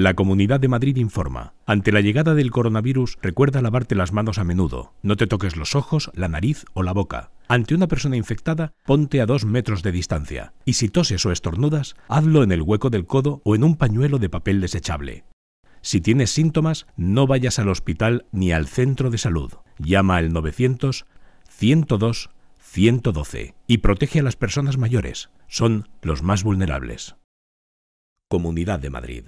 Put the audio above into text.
La Comunidad de Madrid informa. Ante la llegada del coronavirus, recuerda lavarte las manos a menudo. No te toques los ojos, la nariz o la boca. Ante una persona infectada, ponte a dos metros de distancia. Y si toses o estornudas, hazlo en el hueco del codo o en un pañuelo de papel desechable. Si tienes síntomas, no vayas al hospital ni al centro de salud. Llama al 900 102 112 y protege a las personas mayores. Son los más vulnerables. Comunidad de Madrid.